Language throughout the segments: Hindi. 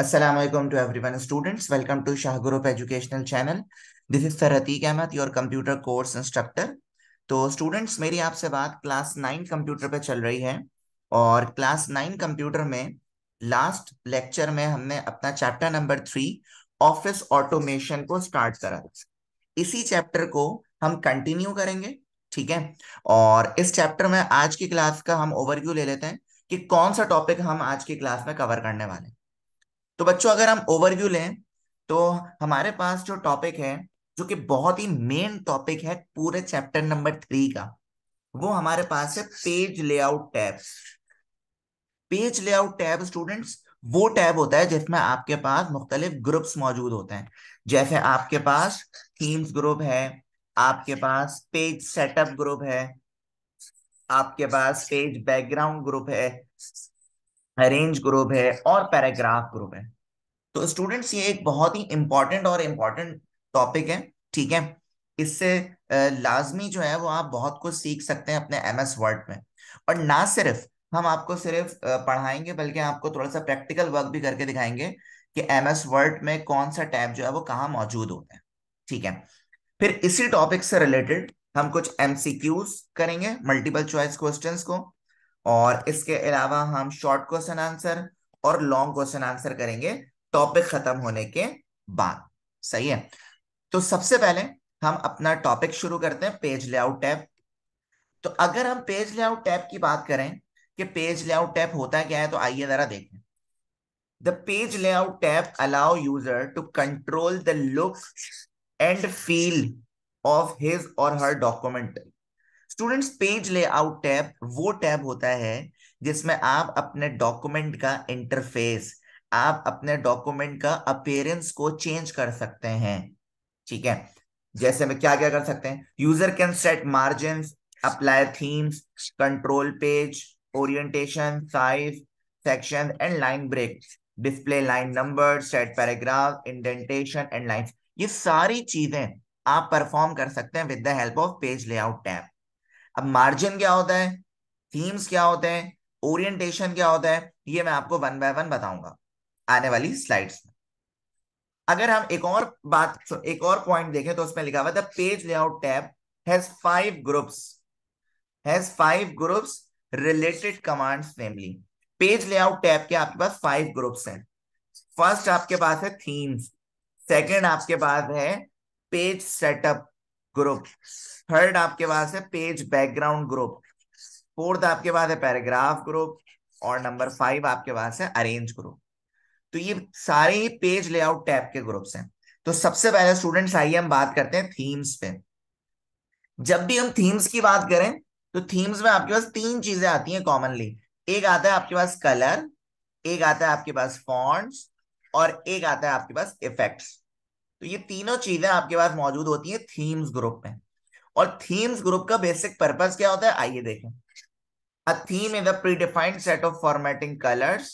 Assalamualaikum to everyone students. Welcome to Shah Group Educational Channel. This is Saratik Ahmed, your computer course instructor. तो स्टूडेंट्स मेरी आपसे बात क्लास नाइन कंप्यूटर पे चल रही है और क्लास नाइन कंप्यूटर में लास्ट लेक्चर में हमने अपना chapter number three office automation को स्टार्ट करा इसी चैप्टर को हम कंटिन्यू करेंगे ठीक है और इस चैप्टर में आज की क्लास का हम ओवरव्यू ले लेते हैं कि कौन सा टॉपिक हम आज की क्लास में कवर करने वाले हैं तो बच्चों अगर हम ओवरव्यू लें तो हमारे पास जो टॉपिक है जो कि बहुत ही मेन टॉपिक है पूरे चैप्टर नंबर थ्री का वो हमारे पास है page layout tab page layout tab students वो टैब होता है जिसमें आपके पास मुख्तलिफ ग्रुप्स मौजूद होते हैं जैसे आपके पास थीम्स ग्रुप है आपके पास पेज सेटअप ग्रुप है आपके पास पेज बैकग्राउंड ग्रुप है अरेंज ग्रुप है और पैराग्राफ ग्रुप है तो स्टूडेंट्स ये एक बहुत ही इंपॉर्टेंट और इम्पॉर्टेंट टॉपिक है ठीक है इससे लाजमी जो है वो आप बहुत कुछ सीख सकते हैं अपने एम एस वर्ड में और ना सिर्फ हम आपको सिर्फ पढ़ाएंगे बल्कि आपको थोड़ा सा प्रैक्टिकल वर्क भी करके दिखाएंगे कि एम एस वर्ड में कौन सा टैब जो है वो कहाँ मौजूद होता है ठीक है फिर इसी टॉपिक से रिलेटेड हम कुछ क्यूज करेंगे मल्टीपल चॉइस क्वेश्चन को और इसके अलावा हम शॉर्ट क्वेश्चन आंसर और लॉन्ग क्वेश्चन आंसर करेंगे टॉपिक खत्म होने के बाद सही है तो सबसे पहले हम अपना टॉपिक शुरू करते हैं पेज लेआउट टैब तो अगर हम पेज लेआउट टैब की बात करें कि पेज लेआउट टैब होता क्या है तो आइए जरा देखें the page layout tab allow user to control the look and feel of his or her document students page layout tab वो टैब होता है जिसमें आप अपने डॉक्यूमेंट का इंटरफेस आप अपने डॉक्यूमेंट का अपेयरेंस को चेंज कर सकते हैं ठीक है जैसे में क्या क्या कर सकते हैं user can set margin apply themes control page orientation size section and line break display line number set paragraph indentation and line ये सारी चीजें आप परफॉर्म कर सकते हैं with the help of page layout tab अब मार्जिन क्या होता है थीम्स क्या होते हैं ओरिएंटेशन क्या होता है ये मैं आपको वन बाय वन बताऊंगा आने वाली स्लाइड्स में अगर हम एक और बात एक और पॉइंट देखें तो उसमें लिखा हुआ था page layout tab has five groups has five groups related commands namely page layout tab के आपके पास फाइव ग्रुप्स हैं फर्स्ट आपके पास है थीम्स सेकेंड आपके पास है पेज सेटअप ग्रुप थर्ड आपके पास है पेज बैकग्राउंड ग्रुप फोर्थ आपके पास है पैराग्राफ ग्रुप और नंबर फाइव आपके पास है अरेंज ग्रुप तो ये सारे ही पेज लेआउट टैप के ग्रुप्स हैं तो सबसे पहले स्टूडेंट्स आइए हम बात करते हैं थीम्स पे जब भी हम थीम्स की बात करें तो थीम्स में आपके पास तीन चीजें आती हैं कॉमनली एक आता है आपके पास कलर एक आता है आपके पास फॉन्ट्स और एक आता है आपके पास इफेक्ट्स तो ये तीनों चीजें आपके पास मौजूद होती है थीम्स ग्रुप में और थीम्स ग्रुप का बेसिक पर्पज क्या होता है आइए देखें a theme is a predefined set of formatting colours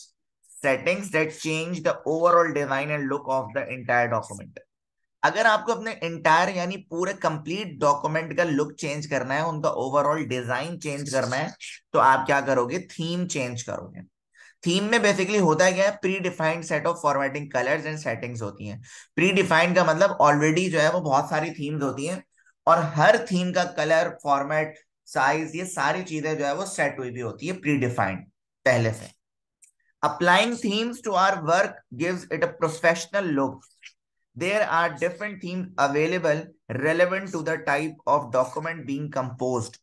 settings that change the overall design and look of the entire document अगर आपको अपने इंटायर यानी पूरे कंप्लीट डॉक्यूमेंट का लुक चेंज करना है उनका ओवरऑल डिजाइन चेंज करना है तो आप क्या करोगे थीम चेंज करोगे थीम में बेसिकली होता क्या है predefined set of formatting colours and settings होती हैं प्री डिफाइंड का मतलब ऑलरेडी जो है वो बहुत सारी थीम्स होती हैं और हर थीम का कलर फॉर्मेट साइज ये सारी चीजें जो है वो सेट हुई भी होती है प्री डिफाइंड पहले से applying themes to our work gives it a professional look there are different themes available relevant to the type of document being composed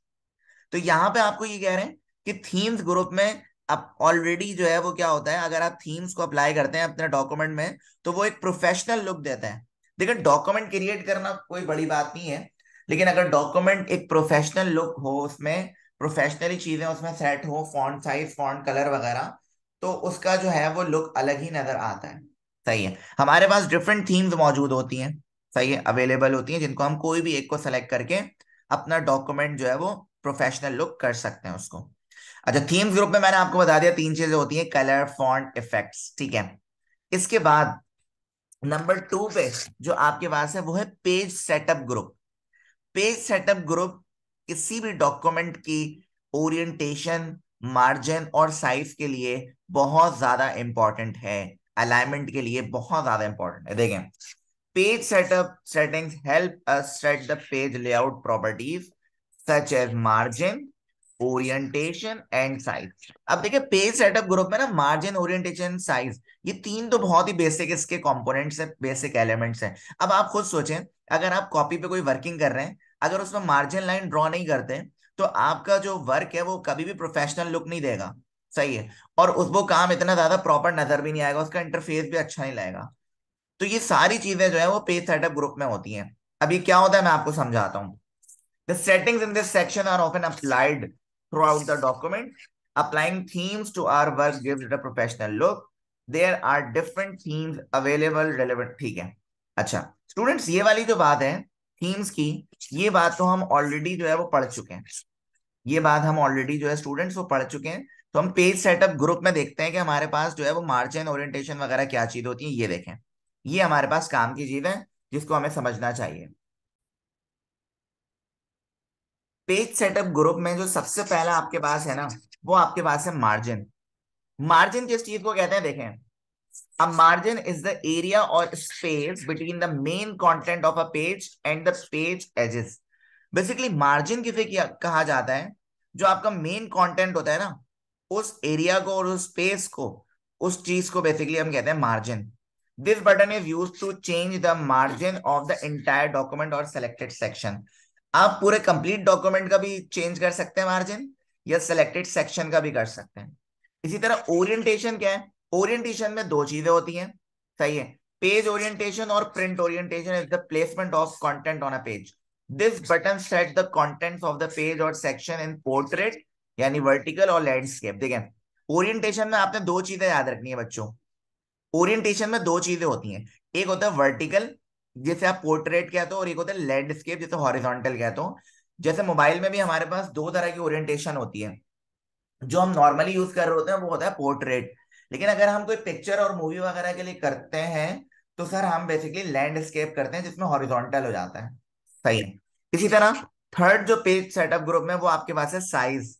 तो यहां पे आपको ये कह रहे हैं कि थीम्स ग्रुप में अब ऑलरेडी जो है वो क्या होता है अगर आप थीम्स को अप्लाई करते हैं अपने डॉक्यूमेंट में तो वो एक प्रोफेशनल लुक देता है देखिए डॉक्यूमेंट क्रिएट करना कोई बड़ी बात नहीं है लेकिन अगर डॉक्यूमेंट एक प्रोफेशनल लुक हो उसमें प्रोफेशनली चीजें उसमें सेट हो फॉन्ट साइज फॉन्ट कलर वगैरह तो उसका जो है वो लुक अलग ही नजर आता है सही है हमारे पास डिफरेंट थीम्स मौजूद होती हैं सही है अवेलेबल होती हैं जिनको हम कोई भी एक को सेलेक्ट करके अपना डॉक्यूमेंट जो है वो प्रोफेशनल लुक कर सकते हैं उसको अच्छा थीम्स ग्रुप में मैंने आपको बता दिया तीन चीजें होती हैं कलर फॉन्ट इफेक्ट्स ठीक है इसके बाद नंबर टू पे जो आपके पास है वो है page setup group page setup group किसी भी डॉक्यूमेंट की ओरिएंटेशन मार्जिन और साइज के लिए बहुत ज्यादा इंपॉर्टेंट है अलाइनमेंट के लिए बहुत ज्यादा इंपॉर्टेंट है देखें page setup settings help us set the page layout properties such as margin orientation and size अब देखिए पेज सेटअप ग्रुप में ना मार्जिन ओरिएंटेशन साइज ये तीन तो बहुत ही बेसिक इसके कंपोनेंट्स हैं बेसिक एलिमेंट्स हैं अब आप खुद सोचें अगर आप कॉपी पे कोई वर्किंग कर रहे हैं अगर उसमें मार्जिन लाइन ड्रॉ नहीं करते तो आपका जो वर्क है वो कभी भी प्रोफेशनल लुक नहीं देगा सही है और उस वो काम इतना ज्यादा प्रॉपर नजर भी नहीं आएगा उसका इंटरफेस भी अच्छा नहीं लगेगा तो ये सारी चीजें जो है वो पेज सेटअप ग्रुप में होती हैं अभी क्या होता है मैं आपको समझाता हूँ the settings in this section are often applied throughout the document. Applying themes to our work gives it a professional look. There are different themes available relevant. ठीक है अच्छा स्टूडेंट्स ये वाली जो बात है थीम्स की ये बात तो हम ऑलरेडी जो है वो पढ़ चुके हैं ये बात हम ऑलरेडी जो है स्टूडेंट्स वो पढ़ चुके हैं तो हम पेज सेटअप ग्रुप में देखते हैं कि हमारे पास जो है वो मार्जिन ओरिएंटेशन वगैरह क्या चीज होती है ये देखें ये हमारे पास काम की चीज है जिसको हमें समझना चाहिए पेज सेटअप ग्रुप में जो सबसे पहला आपके पास है ना वो आपके पास है मार्जिन मार्जिन किस चीज को कहते हैं देखें अब margin is the area or space between the main content of a page and the page edges basically margin किसे कहा जाता है जो आपका मेन कंटेंट होता है ना उस एरिया को और उस स्पेस को उस चीज को बेसिकली हम कहते हैं margin this button is use to change the margin of the entire document or selected section आप पूरे कंप्लीट डॉक्यूमेंट का भी चेंज कर सकते हैं मार्जिन या सिलेक्टेड सेक्शन का भी कर सकते हैं इसी तरह ओरिएंटेशन क्या है ओरिएंटेशन में दो चीजें होती हैं सही है page orientation or print orientation is the placement of content on a page this button set the contents of the page or section in portrait यानी वर्टिकल और लैंडस्केप देखें ओरिएंटेशन में आपने दो चीजें याद रखनी है बच्चों ओरिएंटेशन में दो चीजें होती हैं एक होता है वर्टिकल जिसे आप पोर्ट्रेट कहते हो और एक होता है लैंडस्केप जिसे हॉरिजॉन्टल कहते हो जैसे मोबाइल में भी हमारे पास दो तरह की ओरिएंटेशन होती है जो हम नॉर्मली यूज कर रहे होते हैं वो होता है पोर्ट्रेट लेकिन अगर हम कोई पिक्चर और मूवी वगैरह के लिए करते हैं तो सर हम बेसिकली लैंडस्केप करते हैं जिसमें हॉरिजॉन्टल हो जाता है सही है इसी तरह थर्ड जो पेज सेटअप ग्रुप में वो आपके पास है size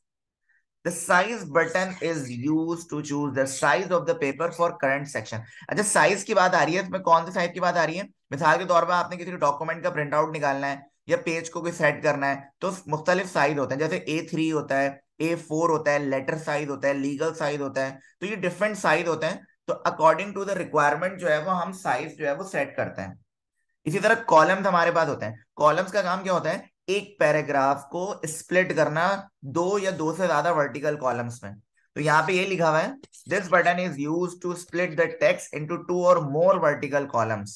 the size button is used to choose the size of the paper for current section अच्छा size की बात आ रही है इसमें तो कौन से size की बात आ रही है मिसाल के तौर पर आपने किसी डॉक्यूमेंट का प्रिंट आउट निकालना है या पेज को भी सेट करना है तो मुख्तलिफ साइज होते हैं जैसे ए थ्री होता है ए फोर होता है लेटर साइज होता है लीगल साइज होता है तो ये डिफरेंट साइज होते हैं तो अकॉर्डिंग टू द रिक्वायरमेंट जो है वो हम साइज जो है वो सेट करते हैं इसी तरह कॉलम्स हमारे पास होते हैं कॉलम्स का काम क्या होता है एक पैराग्राफ को स्प्लिट करना दो या दो से ज्यादा वर्टिकल कॉलम्स में तो यहाँ पे ये लिखा हुआ है this button is use to split the text into two or more vertical columns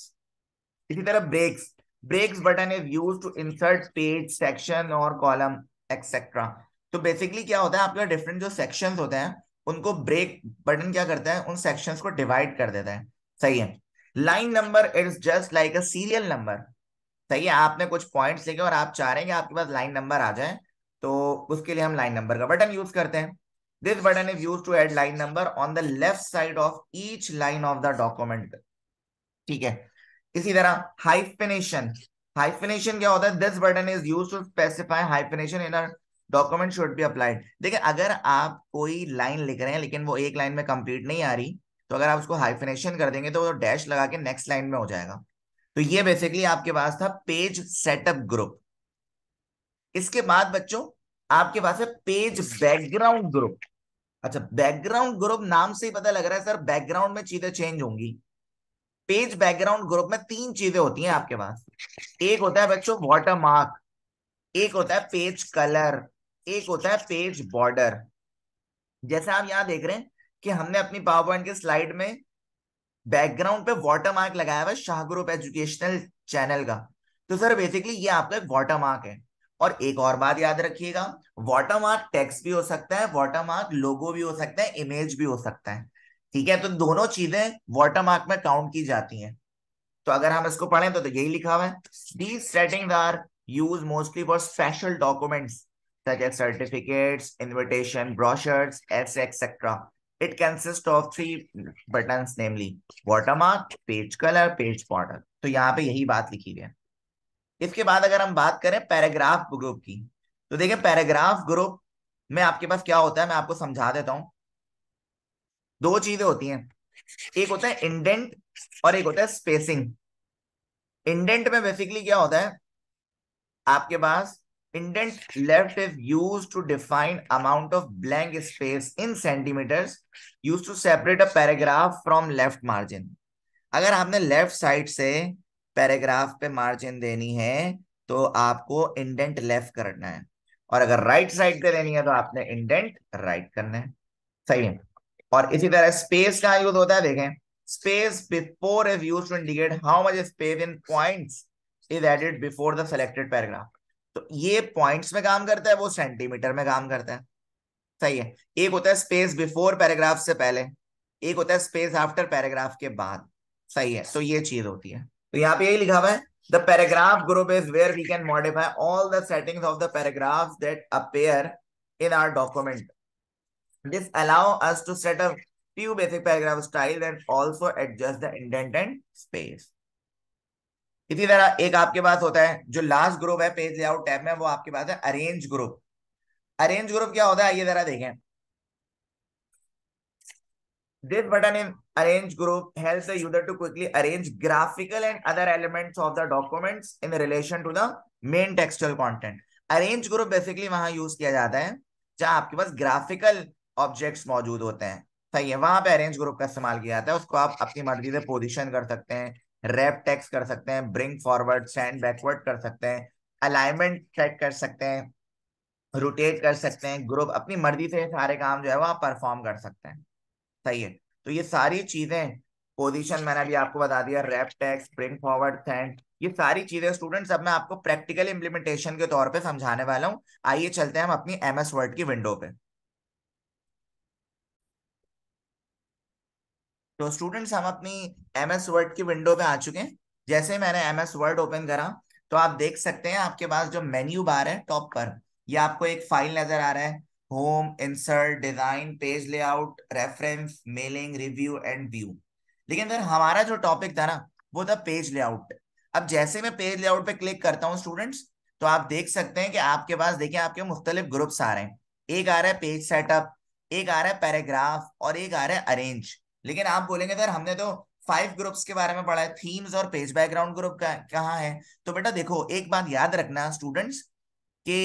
इसी तरह breaks breaks button is use to insert page section और कॉलम एक्सेट्रा तो बेसिकली क्या होता है आपका डिफरेंट जो सेक्शन होते हैं उनको ब्रेक बटन क्या करता है उन सेक्शन को डिवाइड कर देता है सही है line number is just like a serial number सही है आपने कुछ पॉइंट लेके और आप चाह रहे हैं कि आपके पास लाइन नंबर आ जाए तो उसके लिए हम लाइन नंबर का बटन यूज करते हैं this button is use to add line number on the left side of each line of the document ठीक है इसी तरह हाइफिनेशन हाइफिनेशन क्या होता है this button is use to specify hyphenation in document should be applied देखिए अगर आप कोई लाइन लिख रहे हैं लेकिन वो एक लाइन में कंप्लीट नहीं आ रही तो अगर आप उसको हाइफिनेशन कर देंगे तो वो डैश लगा के नेक्स्ट लाइन में हो जाएगा तो ये बेसिकली आपके पास था पेज सेटअप ग्रुप इसके बाद बच्चों आपके पास है पेज बैकग्राउंड ग्रुप अच्छा बैकग्राउंड ग्रुप नाम से ही पता लग रहा है सर बैकग्राउंड में चीजें चेंज होंगी पेज बैकग्राउंड ग्रुप में तीन चीजें होती हैं आपके पास एक होता है बच्चों वॉटर मार्क एक होता है पेज कलर एक होता है पेज बॉर्डर जैसे आप यहां देख रहे हैं कि हमने अपनी पावर पॉइंट के स्लाइड में बैकग्राउंड पे वॉटर मार्क लगाया हुआ शाह ग्रुप एजुकेशनल चैनल का तो सर बेसिकली ये आपका एक वाटर मार्क है और एक और बात याद रखिएगा वाटर मार्क टेक्स्ट भी हो सकता है वाटर मार्क लोगो भी हो सकता है इमेज भी हो सकता है ठीक है तो दोनों चीजें वाटर मार्क में काउंट की जाती हैं तो अगर हम इसको पढ़ें तो, तो यही लिखा हुआ है these setting are use mostly for special documents such invitation brochures एस etcetera it consist of three button namely buttons, namely watermark, page color, तो यहाँ पे यही बात लिखी हुई है इसके बाद अगर हम बात करें पैराग्राफ ग्रुप की तो देखिए पैराग्राफ ग्रुप में आपके पास क्या होता है मैं आपको समझा देता हूँ दो चीजें होती हैं एक होता है इंडेंट और एक होता है स्पेसिंग इंडेंट में बेसिकली क्या होता है आपके पास indent left is use to define amount of blank space in centimeters use to separate a paragraph from left margin अगर आपने लेफ्ट साइड से पैराग्राफ पे मार्जिन देनी है तो आपको इंडेंट लेफ्ट करना है और अगर राइट साइड पे देनी है तो आपने इंडेंट राइट करना है सही है और इसी तरह स्पेस का यूज होता है देखें space before is use to indicate how much space in point is added before the selected paragraph तो ये पॉइंट्स में काम करता है वो सेंटीमीटर में काम करता है सही है एक होता है स्पेस बिफोर पैराग्राफ से पहले एक होता है स्पेस आफ्टर पैराग्राफ के बाद सही है तो ये चीज होती है तो यहाँ पे यही लिखा हुआ है the paragraph group is where we can modify all the settings of the paragraph that appear in our document This allow us to set up few basic paragraph style and also adjust the indent and space. इसी तरह एक आपके पास होता है जो लास्ट ग्रुप है पेज लेआउट टैब में वो आपके पास है अरेंज ग्रुप अरेंज ग्रुप क्या होता है ये जरा देखें This button in arrange group helps the user to quickly arrange graphical and other elements of the documents in relation to the main textual content. Arrange group basically वहां यूज किया जाता है जहां आपके पास ग्राफिकल ऑब्जेक्ट्स मौजूद होते हैं सही है वहां पे अरेंज ग्रुप का इस्तेमाल किया जाता है उसको आप अपनी मर्जी से पोजिशन कर सकते हैं रेप टेक्स कर सकते हैं ब्रिंग फॉरवर्ड सेंड बैकवर्ड कर सकते हैं अलाइनमेंट चेक कर सकते हैं रोटेट कर सकते हैं ग्रुप अपनी मर्जी से सारे काम जो है वो आप परफॉर्म कर सकते हैं सही है तो ये सारी चीजें पोजीशन मैंने अभी आपको बता दिया wrap text bring forward send ये सारी चीजें स्टूडेंट्स अब मैं आपको प्रैक्टिकल इंप्लीमेंटेशन के तौर पे समझाने वाला हूँ आइए चलते हैं हम अपनी एमएस वर्ड की विंडो पे तो स्टूडेंट्स हम अपनी एम एस वर्ड की विंडो पे आ चुके हैं जैसे मैंने एम एस वर्ड ओपन करा तो आप देख सकते हैं आपके पास जो मेन्यू बार है टॉप पर ये आपको एक फाइल नजर आ रहा है home insert design page layout reference mailing review and view लेकिन अगर हमारा जो टॉपिक था ना वो था पेज लेआउट अब जैसे मैं पेज लेआउट पे क्लिक करता हूँ स्टूडेंट्स तो आप देख सकते हैं कि आपके पास देखिए आपके मुख्तलिफ ग्रुप्स आ रहे हैं एक आ रहा है पेज सेटअप एक आ रहा है पैराग्राफ और एक आ रहा है अरेंज लेकिन आप बोलेंगे सर हमने तो फाइव ग्रुप्स के बारे में पढ़ा है थीम्स और पेज बैकग्राउंड ग्रुप का कहाँ है तो बेटा देखो एक बात याद रखना स्टूडेंट्स के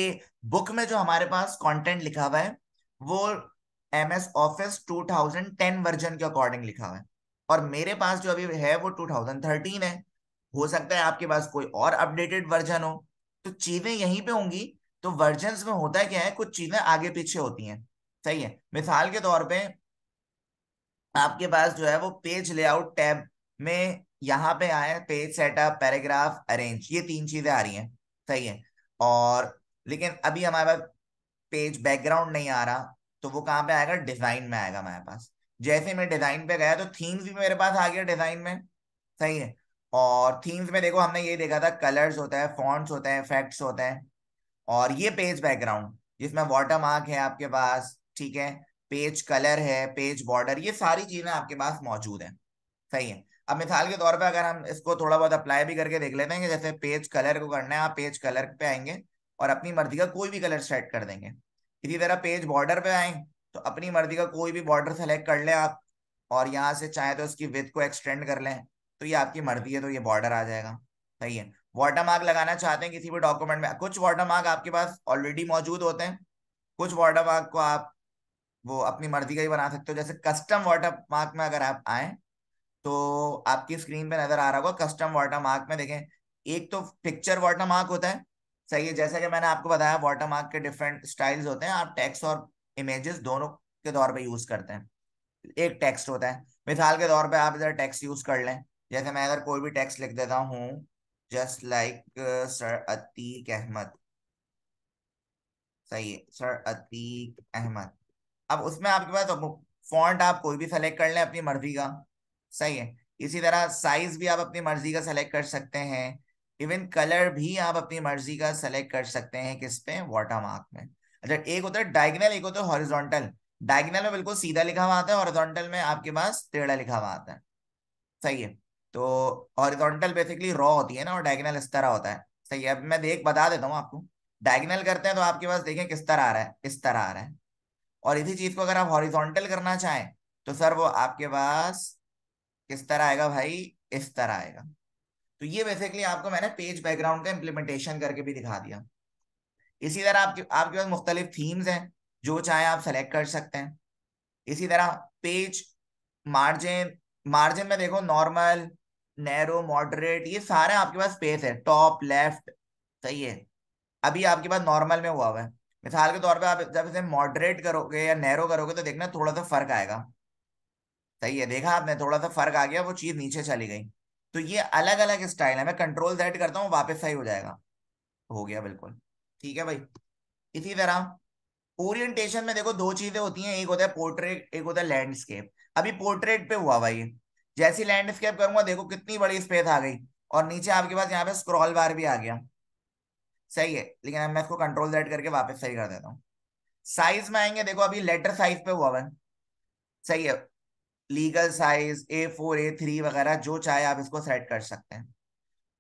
बुक में जो हमारे पास कॉन्टेंट लिखा हुआ है वो एम एस ऑफिस 2010 वर्जन के अकॉर्डिंग लिखा हुआ है और मेरे पास जो अभी है वो 2013 है हो सकता है आपके पास कोई और अपडेटेड वर्जन हो तो चीजें यहीं पे होंगी तो वर्जन में होता क्या है कुछ चीजें आगे पीछे होती हैं सही है मिसाल के तौर पे आपके पास जो है वो पेज लेआउट टैब में यहाँ पे आया पेज सेटअप पैराग्राफ अरेंज ये तीन चीजें आ रही हैं सही है और लेकिन अभी हमारे पास पेज बैकग्राउंड नहीं आ रहा तो वो कहाँ पे आएगा डिजाइन में आएगा हमारे पास जैसे मैं डिजाइन पे गया तो थीम्स भी मेरे पास आ गया डिजाइन में सही है और थीम्स में देखो हमने ये देखा था कलर्स होता है फॉन्ट्स होते हैं इफेक्ट्स होते हैं और ये पेज बैकग्राउंड जिसमें वाटर मार्क है आपके पास ठीक है पेज कलर है पेज बॉर्डर ये सारी चीजें आपके पास मौजूद है सही है अब मिसाल के तौर पर अगर हम इसको थोड़ा बहुत अप्लाई भी करके देख लेते हैं जैसे पेज कलर को करना है आप पेज कलर पे आएंगे और अपनी मर्जी का कोई भी कलर सेट कर देंगे इसी तरह पेज बॉर्डर पे आए तो अपनी मर्जी का कोई भी बॉर्डर सेलेक्ट कर लें आप और यहाँ से चाहे तो उसकी विथ को एक्सटेंड कर लें तो ये आपकी मर्जी है तो ये बॉर्डर आ जाएगा सही है वाटर मार्क लगाना चाहते हैं किसी भी डॉक्यूमेंट में कुछ वाटर मार्क आपके पास ऑलरेडी मौजूद होते हैं कुछ वाटर मार्क को आप वो अपनी मर्जी का ही बना सकते हो जैसे कस्टम वाटर मार्क में अगर आप आए तो आपकी स्क्रीन पे नजर आ रहा होगा कस्टम वाटर मार्क में देखें एक तो पिक्चर वाटर मार्क होता है सही है जैसा कि मैंने आपको बताया वाटर मार्क के डिफरेंट स्टाइल्स होते हैं आप टेक्स्ट और इमेजेस दोनों के तौर पर यूज करते हैं एक टेक्स्ट होता है मिसाल के तौर पर आप इधर टेक्स्ट यूज कर लें जैसे मैं अगर कोई भी टेक्स्ट लिख देता हूँ just like sir Atiq Ahmed सही है सर अतीक अहमद अब उसमें आपके पास फॉन्ट आप कोई भी सेलेक्ट कर लें अपनी मर्जी का सही है इसी तरह साइज भी आप अपनी मर्जी का सेलेक्ट कर सकते हैं इवन कलर भी आप अपनी मर्जी का सेलेक्ट कर सकते हैं किस पे वाटर मार्क में अच्छा एक होता है डायगनल एक होता है हॉरिजॉन्टल डायगनल में बिल्कुल सीधा लिखा हुआ आता है हॉरिजॉन्टल में आपके पास टेढ़ा लिखा हुआ आता है सही है तो हॉरिजॉन्टल बेसिकली रॉ होती है ना और डायगनल इस तरह होता है सही है अब मैं देख बता देता हूँ आपको डायगनल करते हैं तो आपके पास देखें किस तरह आ रहा है इस तरह आ रहा है और इसी चीज को अगर आप हॉरिजॉन्टल करना चाहें तो सर वो आपके पास किस तरह आएगा भाई इस तरह आएगा तो ये बेसिकली आपको मैंने पेज बैकग्राउंड का इम्प्लीमेंटेशन करके भी दिखा दिया इसी तरह आपके आपके पास मुख्तलिफ थीम्स हैं जो चाहे आप सेलेक्ट कर सकते हैं इसी तरह पेज मार्जिन मार्जिन में देखो नॉर्मल नैरो मॉडरेट ये सारे आपके पास स्पेस है टॉप लेफ्ट सही है अभी आपके पास नॉर्मल में हुआ हुआ है मिसाल के तौर पे आप जब इसे मॉडरेट करोगे या नैरो करोगे तो देखना थोड़ा सा फर्क आएगा सही है देखा आपने थोड़ा सा फर्क आ गया वो चीज नीचे चली गई तो ये अलग अलग स्टाइल है मैं कंट्रोल सेट करता हूँ वापस सही हो जाएगा हो गया बिल्कुल ठीक है भाई इसी तरह ओरिएंटेशन में देखो दो चीजें होती हैं एक होता है पोर्ट्रेट एक होता है लैंडस्केप अभी पोर्ट्रेट पे हुआ भाई जैसी लैंडस्केप करूंगा देखो कितनी बड़ी स्पेस आ गई और नीचे आपके पास यहाँ पे स्क्रॉल बार भी आ गया सही है लेकिन अब मैं इसको कंट्रोल जेड करके वापस सही कर देता हूँ साइज में आएंगे देखो अभी लेटर साइज पे हुआ वन सही है legal size A four A three वगैरह जो चाहे आप इसको सेट कर सकते हैं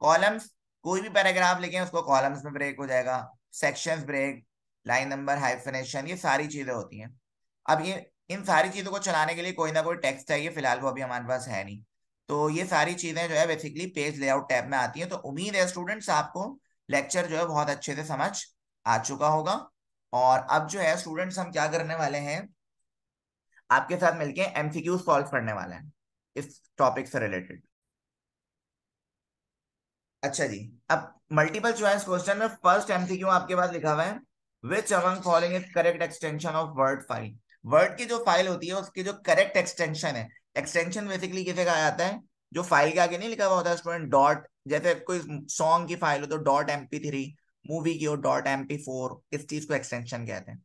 कॉलम्स कोई भी पैराग्राफ लिखे उसको कॉलम्स में ब्रेक हो जाएगा section break line number hyphenation ये सारी चीजें होती हैं अब ये इन सारी चीजों को चलाने के लिए कोई ना कोई टेक्स्ट चाहिए फिलहाल वो अभी हमारे पास है नहीं तो ये सारी चीजें जो है बेसिकली पेज लेआउट टैब में आती हैं तो उम्मीद है स्टूडेंट्स आपको लेक्चर जो है बहुत अच्छे से समझ आ चुका होगा और अब जो है स्टूडेंट्स हम क्या करने वाले हैं आपके साथ मिलके एमसीक्यू सॉल्व करने वाले हैं इस टॉपिक से रिलेटेड अच्छा जी अब मल्टीपल चॉइस क्वेश्चन में फर्स्ट एमसीक्यू आपके पास लिखा हुआ है which among following is correct extension of word file word की जो फाइल होती है उसके जो करेक्ट एक्सटेंशन है एक्सटेंशन बेसिकली किसे कहा जाता है जो फाइल के आगे नहीं लिखा हुआ होता है स्टूडेंट डॉट जैसे कोई सॉन्ग की फाइल हो तो dot M P three movie की हो डॉट एम पी फोर इस चीज को एक्सटेंशन कहते हैं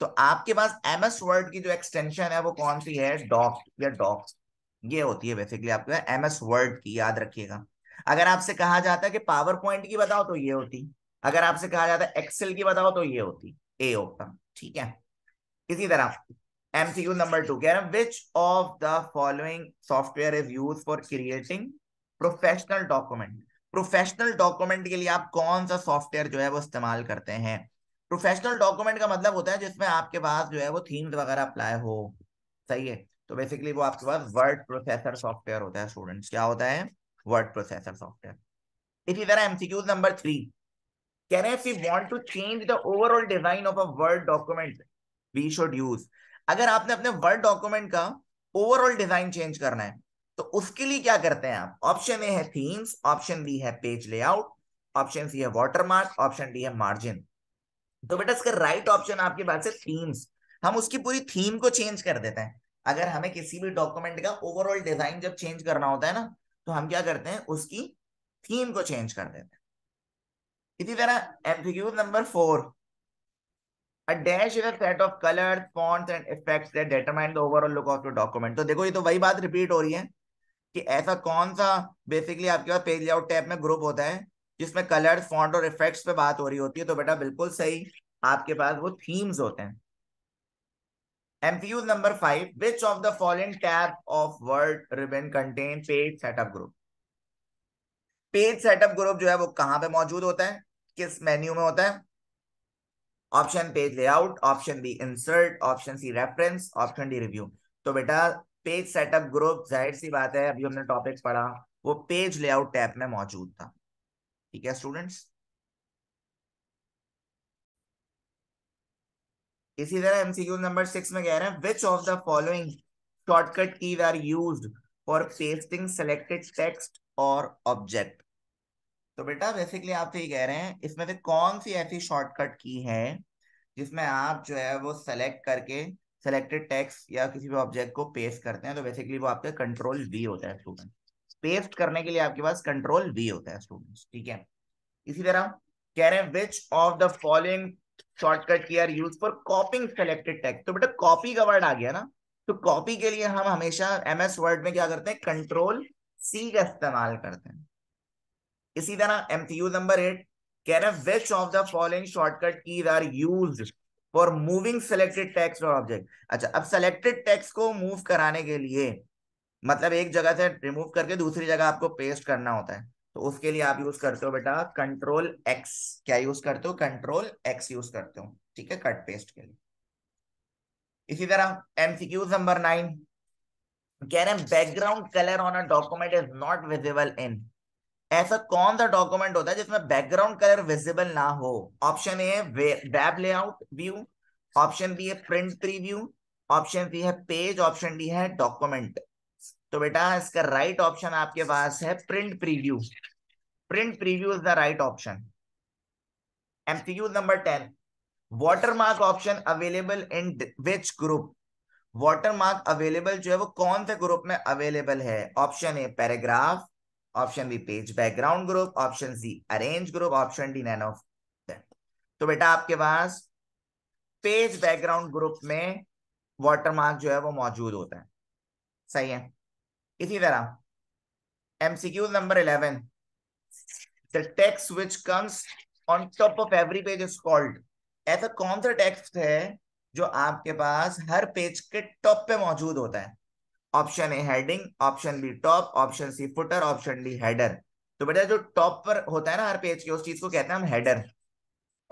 तो आपके पास एम एस वर्ड की जो एक्सटेंशन है वो कौन सी है डॉक्स या डॉक्स ये होती है बेसिकली आपके एम एस वर्ड की याद रखिएगा अगर आपसे कहा जाता है कि पावर पॉइंट की बताओ तो ये होती अगर आपसे कहा जाता है एक्सेल की बताओ तो ये होती ए ओपन ठीक है इसी तरह टू कह रहे हैं which of the following software is use for creating professional document professional document के लिए आप कौन सा सॉफ्टवेयर जो है वो इस्तेमाल करते हैं प्रोफेशनल डॉक्यूमेंट का मतलब होता है जिसमें आपके पास जो है वो थीम्स वगैरह अप्लाई हो सही है तो बेसिकली वो आपके पास वर्ड प्रोसेसर सॉफ्टवेयर होता है स्टूडेंट्स क्या होता है वर्ड प्रोसेसर सॉफ्टवेयर इसी तरह एमसीक्यूज नंबर थ्री कह रहे हैं if you want to change the overall design of a word document we should use अगर आपने अपने वर्ड डॉक्यूमेंट का ओवरऑल डिजाइन चेंज करना है तो उसके लिए क्या करते हैं आप ऑप्शन ए है थीम्स ऑप्शन बी है पेज लेआउट ऑप्शन सी है मार्क ऑप्शन डी है मार्जिन तो बेटा इसका राइट ऑप्शन आपके पास है थीम्स हम उसकी पूरी थीम को चेंज कर देते हैं अगर हमें किसी भी डॉक्यूमेंट का ओवरऑल डिजाइन जब चेंज करना होता है ना तो हम क्या करते हैं उसकी थीम को चेंज कर देते हैं इसी तरह MCQ number four a dash is a set of colours fonts and effects that determine the overall look of your document तो देखो ये तो वही बात रिपीट हो रही है कि ऐसा कौन सा बेसिकली आपके पास पेज लेआउट टैब में ग्रुप होता है जिसमें कलर फॉन्ट और इफेक्ट्स पे बात हो रही होती है तो बेटा बिल्कुल सही आपके पास वो थीम्स होते हैं MPU number five which of the following tab of word ribbon contain page setup group page setup group जो है वो कहां पे मौजूद होता है किस मेन्यू में होता है option page layout option B insert option C reference option D review तो बेटा पेज सेटअप ग्रुप जाहिर सी बात है अभी हमने टॉपिक पढ़ा वो पेज लेआउट टैब में मौजूद था ठीक है स्टूडेंट्स इसी तरह एमसीक्यू नंबर सिक्स में कह रहे हैं which of the following shortcut key are use for pasting selected text or object तो बेटा बेसिकली आप तो ये कह रहे हैं इसमें से कौन सी ऐसी शॉर्टकट की है जिसमें आप जो है वो सेलेक्ट करके सेलेक्टेड टेक्स्ट या किसी भी ऑब्जेक्ट को पेस्ट करते हैं तो बेसिकली वो आपका कंट्रोल वी होता है स्टूडेंट पेस्ट करने के लिए आपके पास कंट्रोल वी होता है स्टूडेंट ठीक है इसी तरह कह रहे हैं which of the following shortcut key are use for copying selected text तो बेटा कॉपी का वर्ड आ गया ना तो कॉपी के लिए हम हमेशा एम एस वर्ड में क्या करते हैं कंट्रोल सी का इस्तेमाल करते हैं इसी तरह एमसीयू नंबर एट कह रहे हैं which of the following shortcut keys are used for moving selected text or object अच्छा अब सेलेक्टेड टेक्स्ट को मूव कराने के लिए मतलब एक जगह से रिमूव करके दूसरी जगह आपको पेस्ट करना होता है तो उसके लिए आप यूज करते हो बेटा कंट्रोल एक्स क्या यूज करते हो कंट्रोल एक्स यूज करते हो ठीक है कट पेस्ट के लिए इसी तरह एमसीक्यूज नंबर नाइन कह रहे हैं background colour on a document is not visible in ऐसा कौन सा डॉक्यूमेंट होता है जिसमें बैकग्राउंड कलर विजिबल ना हो option A web layout view option B है प्रिंट प्रीव्यू ऑप्शन सी है पेज ऑप्शन डी है डॉक्यूमेंट तो बेटा इसका राइट right ऑप्शन आपके पास है print preview print preview is the right option MCQ number ten watermark option available in which group watermark available जो है वो कौन से ग्रुप में अवेलेबल है option A paragraph option B page background group option C arrange group option D none of तो बेटा आपके पास पेज बैकग्राउंड ग्रुप में वाटरमार्क जो है वो मौजूद होता है सही है इसी तरह MCQ number eleven the text which comes on top of every page is called ऐसा कौन सा टेक्स्ट है जो आपके पास हर पेज के टॉप पे मौजूद होता है option A heading option B top option C footer option D header तो बेटा जो टॉप पर होता है ना हर पेज के उस चीज को कहते हैं हम हेडर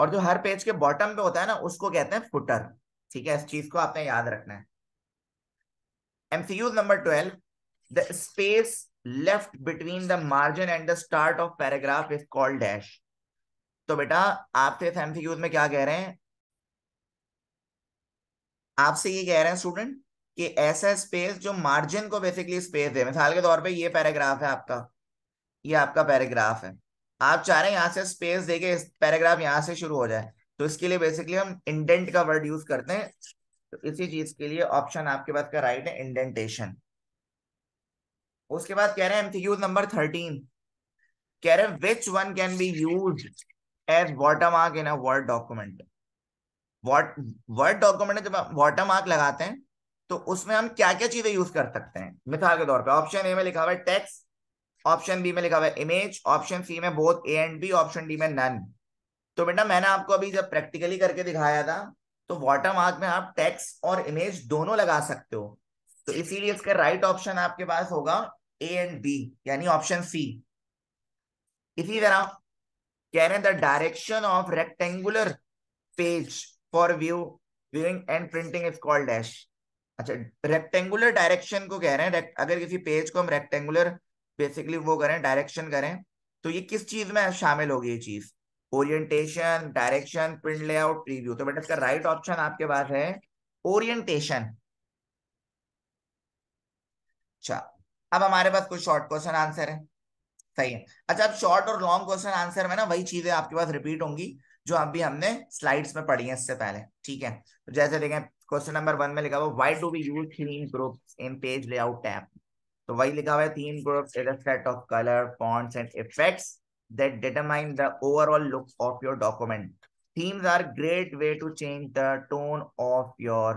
और जो हर पेज के बॉटम पे होता है ना उसको कहते हैं फुटर ठीक है इस चीज को आपने याद रखना है MCU number twelve the space left between the margin and the start of paragraph is called dash तो बेटा आपसे एमसीयू में क्या कह रहे हैं आपसे ये कह रहे हैं स्टूडेंट कि ऐसा स्पेस जो मार्जिन को बेसिकली स्पेस दे मिसाल के तौर पे ये पैराग्राफ है आपका ये आपका पैराग्राफ है आप चाह रहे हैं यहाँ से स्पेस दे के पैराग्राफ यहाँ से शुरू हो जाए तो इसके लिए बेसिकली हम इंडेंट का वर्ड यूज करते हैं तो इसी चीज के लिए ऑप्शन आपके पास का राइट है इंडेंटेशन उसके बाद कह रहे हैं एमसीक्यू नंबर थर्टीन कह रहे हैं which one can be use as watermark in a word document word document जब वॉटर मार्क लगाते हैं तो उसमें हम क्या क्या चीजें यूज कर सकते हैं मिसाल के तौर पे ऑप्शन ए में लिखा हुआ है टेक्स ऑप्शन बी में लिखा हुआ है इमेज ऑप्शन सी में both A and B option D में नन तो बेटा मैंने आपको अभी जब प्रैक्टिकली करके दिखाया था तो वॉटर मार्क में आप टेक्स और इमेज दोनों लगा सकते हो तो इसीलिए इसका राइट ऑप्शन आपके पास होगा ए एंड बी यानी ऑप्शन सी इसी तरह कह रहे हैं the direction of rectangular page for view viewing and printing is called dash अच्छा रेक्टेंगुलर डायरेक्शन को कह रहे हैं अगर किसी पेज को हम रेक्टेंगुलर बेसिकली वो करें डायरेक्शन करें तो ये किस चीज में शामिल होगी ये चीज orientation direction print layout preview तो बेटा इसका राइट ऑप्शन आपके पास है ओरिएंटेशन अच्छा अब हमारे पास कुछ शॉर्ट क्वेश्चन आंसर है सही है अच्छा अब शॉर्ट और लॉन्ग क्वेश्चन आंसर में ना वही चीजें आपके पास रिपीट होंगी जो अभी हमने स्लाइड्स में पढ़ी है इससे पहले ठीक है तो जैसे देखें क्वेश्चन नंबर वन में लिखा हुआ why do we use theme groups in page layout tab तो वही लिखा हुआ है theme groups is a set of colour fonts and effects that determine the overall look of your document themes are great way to change the tone of your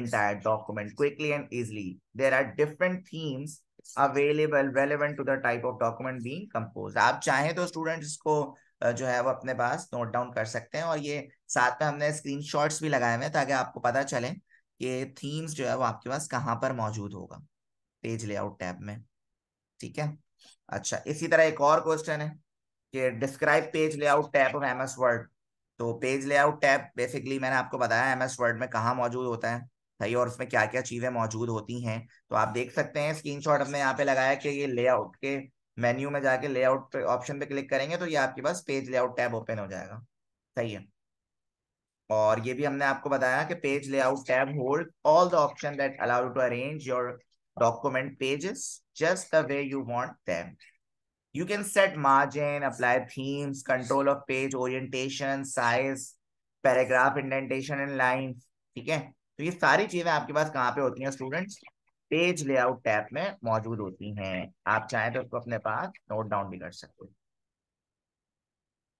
entire document quickly and easily there are different themes available relevant to the type of document being composed आप चाहें तो students को जो है वो अपने पास नोट डाउन कर सकते हैं और ये साथ में हमने स्क्रीन भी लगाए हुए हैं ताकि आपको पता चले कि थीम्स जो है वो आपके पास कहाँ पर मौजूद होगा पेज लेआउट टैब में ठीक है अच्छा इसी तरह एक और क्वेश्चन है कि describe page layout tab of MS word तो पेज लेआउट टैब बेसिकली मैंने आपको बताया एमएस वर्ड में कहा मौजूद होता है सही और उसमें क्या क्या चीजें मौजूद होती हैं तो आप देख सकते हैं स्क्रीन शॉट हमने यहाँ पे लगाया कि ये लेआउट के मेन्यू में जाके लेआउट ऑप्शन पे क्लिक करेंगे तो ये आपके पास पेज लेआउट टैब ओपन हो जाएगा सही है और ये भी हमने आपको बताया कि page layout tab hold all the option that allow to arrange your document pages just the way you want them you can set margin apply themes control of page orientation size paragraph indentation and line ठीक है तो ये सारी चीजें आपके पास कहाँ पे होती हैं स्टूडेंट्स पेज लेआउट टैब में मौजूद होती हैं आप चाहें तो उसको अपने पास नोट डाउन भी कर सकते हो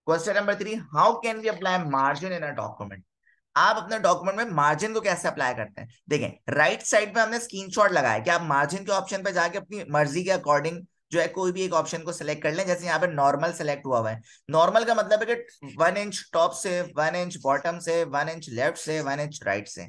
question number three how can we apply margin in a document आप अपने डॉक्यूमेंट में मार्जिन को कैसे अप्लाई करते हैं देखें राइट साइड पे हमने स्क्रीनशॉट लगाया कि आप मार्जिन के ऑप्शन पे जाके अपनी मर्जी के अकॉर्डिंग जो है कोई भी एक ऑप्शन को सिलेक्ट कर लें जैसे यहाँ पे नॉर्मल सेलेक्ट हुआ हुआ है नॉर्मल का मतलब है कि वन इंच टॉप से वन इंच बॉटम से वन इंच लेफ्ट से वन इंच राइट से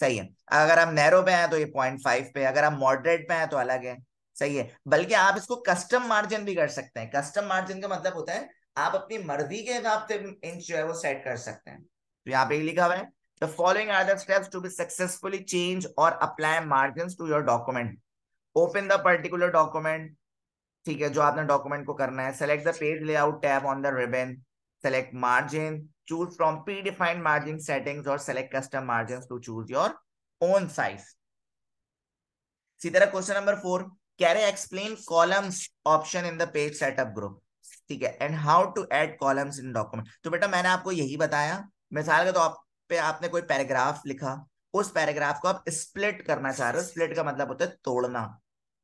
सही है अगर आप नैरो पे हैं तो ये पॉइंट फाइव पे अगर आप मॉडरेट पे हैं तो अलग है सही है बल्कि आप इसको कस्टम मार्जिन भी कर सकते हैं कस्टम मार्जिन का मतलब होता है आप अपनी मर्जी के हिसाब से इंच जो है वो सेट कर सकते हैं तो यहाँ पे लिखा हुआ है the following are the steps to be successfully change or apply margin to your document open the particular document ठीक है जो आपने डॉक्यूमेंट को करना है select the page layout tab on the ribbon select margin choose from predefined margin settings or select custom margin to choose your own size इसी तरह क्वेश्चन नंबर फोर कैरे explain columns option in the page setup group ठीक है and how to add columns in document तो बेटा मैंने आपको यही बताया मिसाल के तौर तो पे आपने कोई पैराग्राफ लिखा उस पैराग्राफ को आप स्प्लिट करना चाह रहे हो स्प्लिट का मतलब होता है तोड़ना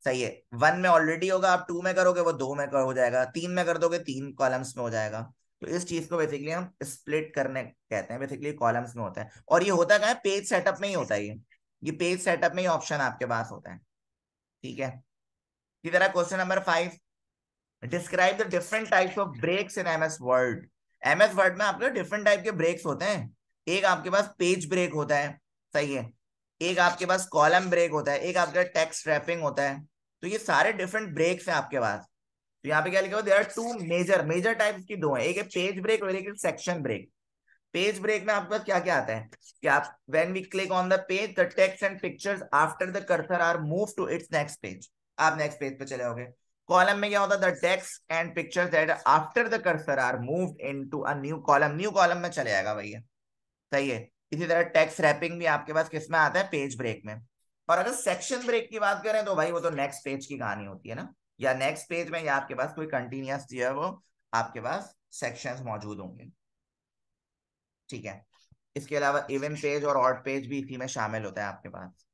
सही है वन में ऑलरेडी होगा आप टू में करोगे वो दो में कर हो जाएगा तीन में कर दोगे तीन कॉलम्स में हो जाएगा तो इस चीज को बेसिकली हम स्प्लिट करने कहते हैं बेसिकली कॉलम्स में होता है और ये होता क्या है पेज सेटअप में ही होता है ये पेज सेटअप में ही ऑप्शन आपके पास होता है ठीक है question number five describe the different type of breaks in M S word M S word में आपके डिफरेंट टाइप के ब्रेक्स होते हैं एक आपके पास पेज ब्रेक होता है सही है एक आपके पास कॉलम ब्रेक होता है एक आपके टेक्स्ट रैपिंग होता है तो ये सारे डिफरेंट ब्रेक्स हैं आपके पास तो यहाँ पे क्या लिखा हुआ there are two major major types की दो हैं एक है पेज ब्रेक और एक सेक्शन ब्रेक पेज ब्रेक में आपके पास क्या क्या आता है कि आप when we click on the page the text and pictures after the cursor are move to its next page आप नेक्स्ट पेज पे चले जाओगे कॉलम में क्या होता है the text and pictures that after the cursor are moved into a new column new column में चले जाएगा भैया सही है इसी तरह टेक्स रैपिंग भी आपके पास किसमें आता है पेज ब्रेक में और अगर सेक्शन ब्रेक की बात करें तो भाई वो तो नेक्स्ट पेज की कहानी होती है ना या नेक्स्ट पेज में या आपके पास कोई कंटिन्यूस जो है वो आपके पास सेक्शन मौजूद होंगे ठीक है इसके अलावा इवेंट पेज और ऑर्ड पेज भी इसी में शामिल होता है आपके पास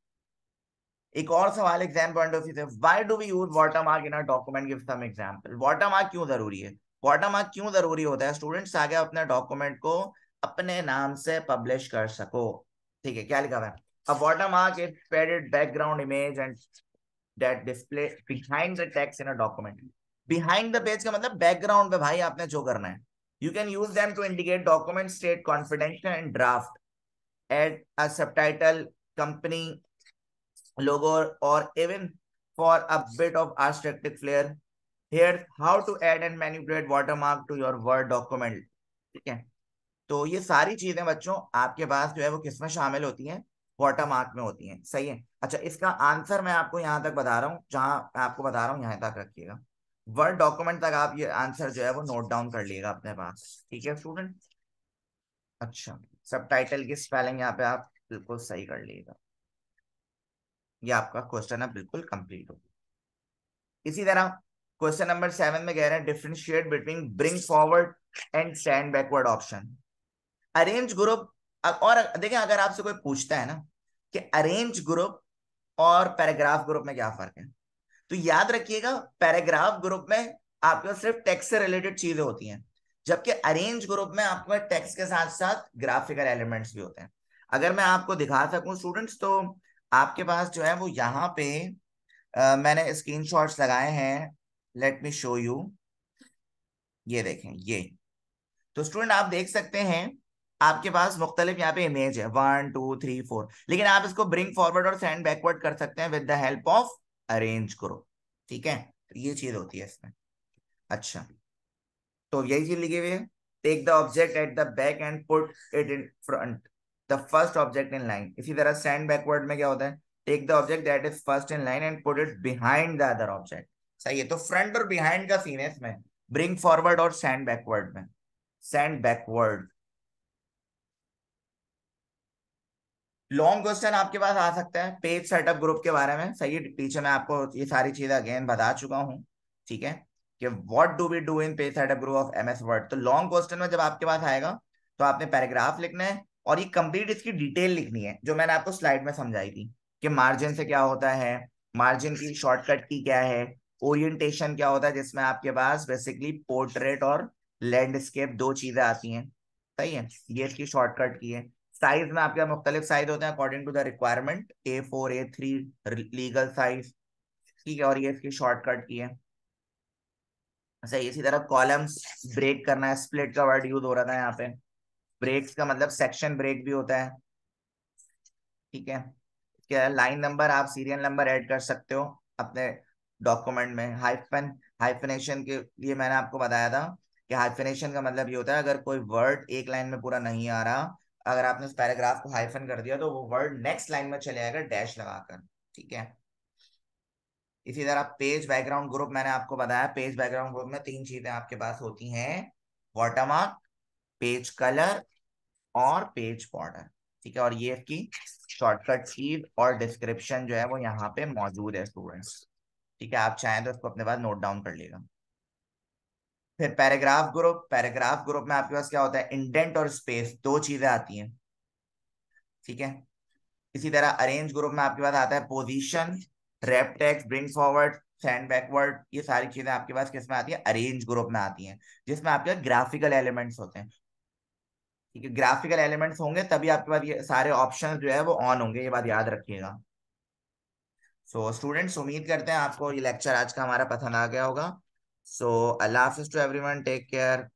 एक और सवाल एग्जाम पॉइंट ऑफ व्यू से why do we use water mark in our document give some example water mark क्यों जरूरी है वाटर मार्क क्यों जरूरी होता है स्टूडेंट्स आगे अपने डॉक्यूमेंट को अपने नाम से पब्लिश कर सको ठीक है क्या लिखा हुआ है a water mark is faded background image and that display behind the text in a document behind the page का मतलब बैकग्राउंड पे भाई आपने जो करना है you can use them to indicate document state confidential and draft add a subtitle company logo or even for a bit of artistic flair. here how to add and manipulate watermark to your Word document. ठीक है तो ये सारी चीजें बच्चों आपके पास जो है वो किसमें शामिल होती हैं वाटरमार्क में होती हैं सही है अच्छा इसका आंसर मैं आपको यहां तक बता रहा हूं जहां मैं आपको बता रहा हूं यहां तक रखिएगा वर्ड डॉक्यूमेंट तक आप ये आंसर जो है वो नोट डाउन कर लिएगा अपने पास ठीक है स्टूडेंट अच्छा सब टाइटल की स्पेलिंग यहाँ पे आप बिल्कुल सही कर लिएगा ये आपका क्वेश्चन है बिल्कुल कंप्लीट हो इसी तरह क्वेश्चन नंबर सेवन में कह रहे हैं differentiate between bring forward and send backward option arrange group और देखिए अगर आपसे कोई पूछता है ना कि अरेंज ग्रुप और पैराग्राफ ग्रुप में क्या फर्क है तो याद रखिएगा पैराग्राफ ग्रुप में आपके सिर्फ टेक्स से रिलेटेड चीजें होती हैं जबकि अरेंज ग्रुप में आपके टेक्स के साथ साथ ग्राफिकल एलिमेंट्स भी होते हैं अगर मैं आपको दिखा सकूं स्टूडेंट्स तो आपके पास जो है वो यहाँ पे आ, मैंने स्क्रीन शॉट लगाए हैं लेट मी शो यू ये देखें ये तो स्टूडेंट आप देख सकते हैं आपके पास मुख्तलिफ यहाँ पे इमेज है वन टू थ्री फोर लेकिन आप इसको ब्रिंग फॉरवर्ड और सेंड बैकवर्ड कर सकते हैं with the help of arrange करो ठीक है तो ये चीज होती है इसमें अच्छा तो यही चीज लिखी हुई है take the object at the back and put it in front the first object in line इसी तरह सेंड बैकवर्ड में क्या होता है take the object that is first in line and put it behind the other object सही है तो फ्रंट और बिहाइंड का सीन है इसमें ब्रिंग फॉरवर्ड और सेंड बैकवर्ड में सेंड बैकवर्ड लॉन्ग क्वेश्चन आपके पास आ सकता है पेज सेटअप ग्रुप के बारे में सही है पीछे मैं आपको ये सारी चीजें अगेन बता चुका हूँ ठीक है कि what do we do in page setup group of MS word तो लॉन्ग क्वेश्चन में जब आपके पास आएगा तो आपने पैराग्राफ लिखना है और ये कंप्लीट इसकी डिटेल लिखनी है जो मैंने आपको स्लाइड में समझाई थी कि मार्जिन से क्या होता है मार्जिन की शॉर्टकट की क्या है ओरिएंटेशन क्या होता है जिसमें आपके पास बेसिकली पोर्ट्रेट और लैंडस्केप दो चीजें आती हैं सही है ये इसकी शॉर्टकट की है साइज में आपके मुख्तलिफ साइज होते हैं according to the requirement A four A three legal size ठीक है और ये इसकी शॉर्टकट की है सही इसी तरह कॉलम्स ब्रेक करना है स्प्लिट का वर्ड यूज हो रहा था यहाँ पे ब्रेक्स का मतलब सेक्शन ब्रेक भी होता है ठीक है क्या लाइन नंबर आप सीरियल नंबर ऐड कर सकते हो अपने डॉक्यूमेंट में हाइफन हाइफिनेशन के लिए मैंने आपको बताया था कि हाइफनेशन का मतलब ये होता है अगर कोई वर्ड एक लाइन में पूरा नहीं आ रहा अगर आपने उस पैराग्राफ को हाइफन कर दिया तो वो वर्ड नेक्स्ट लाइन में चले जाएगा डैश लगाकर ठीक है इसी तरह पेज बैकग्राउंड ग्रुप मैंने आपको बताया पेज बैकग्राउंड ग्रुप में तीन चीजें आपके पास होती हैं वॉटरमार्क पेज कलर और पेज बॉर्डर ठीक है और ये इसकी शॉर्टकट चीज और डिस्क्रिप्शन जो है वो यहाँ पे मौजूद है स्टूडेंट्स ठीक है आप चाहें तो इसको अपने पास नोट डाउन कर लेगा फिर पैराग्राफ ग्रुप पैराग्राफ ग्रुप में आपके पास क्या होता है इंडेंट और स्पेस दो चीजें आती हैं ठीक है इसी तरह अरेंज ग्रुप में आपके पास आता है position wrap text bring forward send backward ये सारी चीजें आपके पास किसमें आती है अरेंज ग्रुप में आती हैं जिसमें आपके ग्राफिकल एलिमेंट्स होते हैं ठीक है ग्राफिकल एलिमेंट्स होंगे तभी आपके पास ये सारे ऑप्शन जो है वो ऑन होंगे ये बात याद रखिएगा सो so, स्टूडेंट्स उम्मीद करते हैं आपको ये लेक्चर आज का हमारा पसंद आ गया होगा सो अल्लाह हाफिज टू एवरीवन टेक केयर